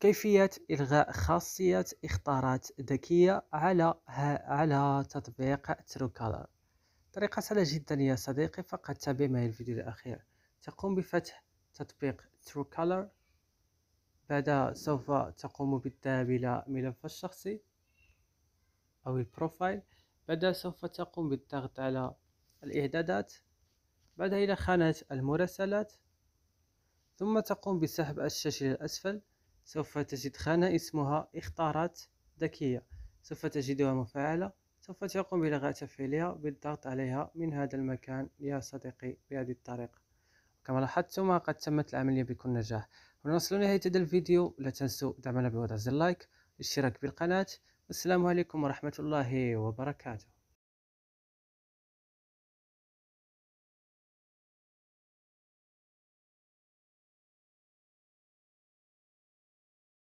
كيفية إلغاء خاصية إخطارات ذكية على على تطبيق كالر طريقة سهلة جدا يا صديقي فقط تابع معي الفيديو الأخير تقوم بفتح تطبيق كالر بعد سوف تقوم بالذهاب إلى ملف الشخصي أو البروفايل بعد سوف تقوم بالضغط على الإعدادات بعد إلى خانة المراسلات ثم تقوم بسحب الشاشة للأسفل سوف تجد خانة اسمها اختارات ذكية سوف تجدها مفعلة سوف تقوم بلغة تفعيلها بالضغط عليها من هذا المكان يا صديقي بهذه الطريقة كما لاحظتم قد تمت العملية بكل نجاح ونصل لنهاية هذا الفيديو لا تنسوا دعمنا بوضع زر لايك الاشتراك بالقناة والسلام عليكم ورحمة الله وبركاته